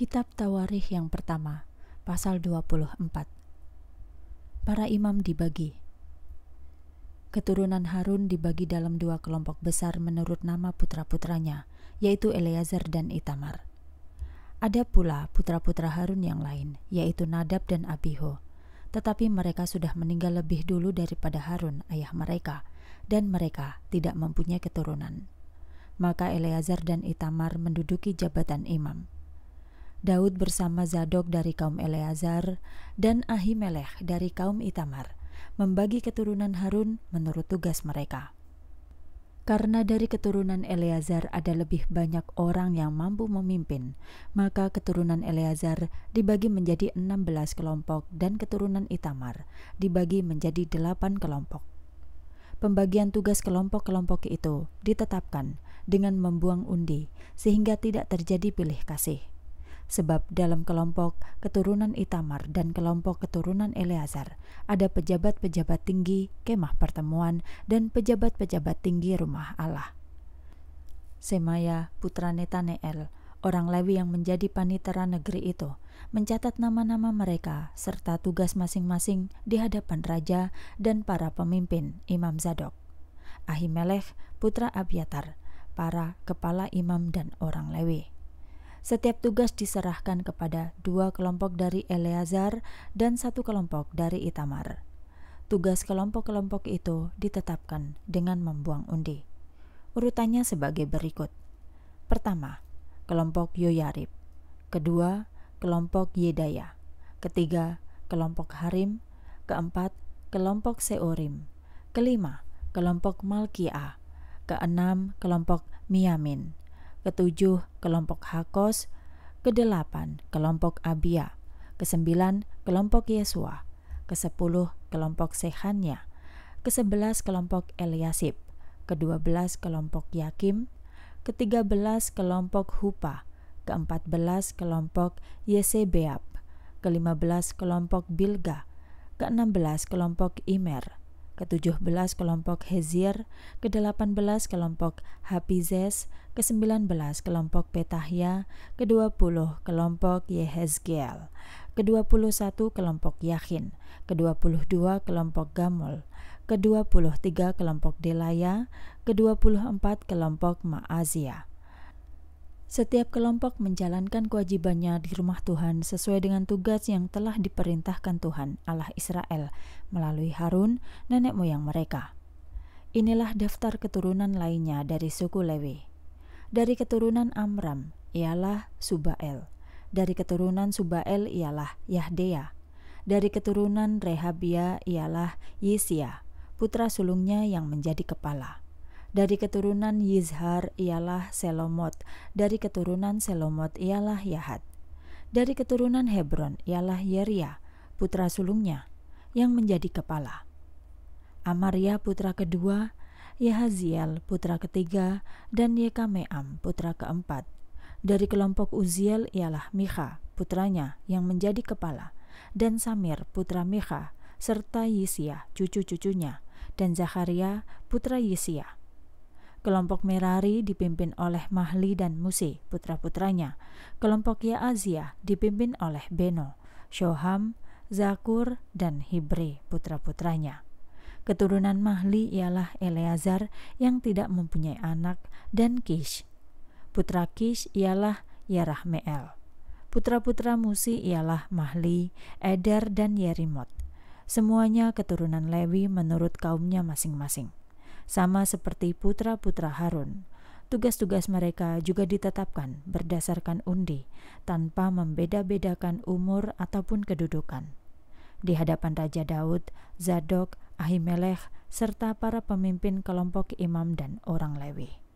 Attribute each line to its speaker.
Speaker 1: Kitab Tawarikh yang pertama, pasal 24. Para imam dibagi. Keturunan Harun dibagi dalam dua kelompok besar menurut nama putra-putranya, yaitu Eleazar dan Itamar. Ada pula putra-putra Harun yang lain, yaitu Nadab dan Abiho. Tetapi mereka sudah meninggal lebih dulu daripada Harun, ayah mereka, dan mereka tidak mempunyai keturunan. Maka Eleazar dan Itamar menduduki jabatan imam. Daud bersama Zadok dari kaum Eleazar dan Ahimelech dari kaum Itamar membagi keturunan Harun menurut tugas mereka. Karena dari keturunan Eleazar ada lebih banyak orang yang mampu memimpin, maka keturunan Eleazar dibagi menjadi 16 kelompok dan keturunan Itamar dibagi menjadi 8 kelompok. Pembagian tugas kelompok-kelompok itu ditetapkan dengan membuang undi sehingga tidak terjadi pilih kasih sebab dalam kelompok keturunan Itamar dan kelompok keturunan Eleazar ada pejabat-pejabat tinggi kemah pertemuan dan pejabat-pejabat tinggi rumah Allah. Semaya putra Netanel orang Lewi yang menjadi panitera negeri itu, mencatat nama-nama mereka serta tugas masing-masing di hadapan raja dan para pemimpin Imam Zadok. Ahimelech, putra Abiatar, para kepala imam dan orang Lewi. Setiap tugas diserahkan kepada dua kelompok dari Eleazar dan satu kelompok dari Itamar. Tugas kelompok-kelompok itu ditetapkan dengan membuang undi. Urutannya sebagai berikut. Pertama, kelompok Yoyarib. Kedua, kelompok Yedaya. Ketiga, kelompok Harim. Keempat, kelompok Seorim. Kelima, kelompok Malkia. Keenam, kelompok Miyamin ketujuh kelompok Hakos, kedelapan kelompok Abia, kesembilan kelompok Yesua, kesepuluh kelompok Sehania, kesebelas kelompok Eliasib, kedua belas kelompok Yakim, ketiga belas kelompok Hupa, keempat belas kelompok Yesebeab, kelima belas kelompok Bilga, keenam belas kelompok Imer, ke-17 kelompok Hezir, ke-18 kelompok Hapizes, ke-19 kelompok Petahya, ke-20 kelompok Yehezgel, ke-21 kelompok Yakin, ke-22 kelompok Gamul, ke-23 kelompok Delaya, ke-24 kelompok Maazia, setiap kelompok menjalankan kewajibannya di rumah Tuhan sesuai dengan tugas yang telah diperintahkan Tuhan Allah Israel melalui Harun, nenek moyang mereka. Inilah daftar keturunan lainnya dari suku Lewi. Dari keturunan Amram ialah Subael. Dari keturunan Subael ialah Yahdea. Dari keturunan Rehabia ialah Yesia, putra sulungnya yang menjadi kepala dari keturunan Yizhar ialah Selomot, dari keturunan Selomot ialah Yahat. Dari keturunan Hebron ialah Yeria, putra sulungnya, yang menjadi kepala. Amaria putra kedua, Yahaziel putra ketiga, dan Yekameam putra keempat. Dari kelompok Uziel ialah Micha, putranya, yang menjadi kepala, dan Samir putra Micha, serta Yisya cucu-cucunya, dan Zakaria putra Yisia. Kelompok Merari dipimpin oleh Mahli dan Musi, putra-putranya. Kelompok Yaazia dipimpin oleh Beno, Shoham, Zakur, dan Hibri, putra-putranya. Keturunan Mahli ialah Eleazar yang tidak mempunyai anak dan Kish. Putra Kish ialah Yarahmeel. Putra-putra Musi ialah Mahli, Eder, dan Yerimot. Semuanya keturunan Lewi menurut kaumnya masing-masing sama seperti putra-putra Harun. Tugas-tugas mereka juga ditetapkan berdasarkan undi, tanpa membeda-bedakan umur ataupun kedudukan. Di hadapan Raja Daud, Zadok, Ahimelech, serta para pemimpin kelompok imam dan orang Lewi.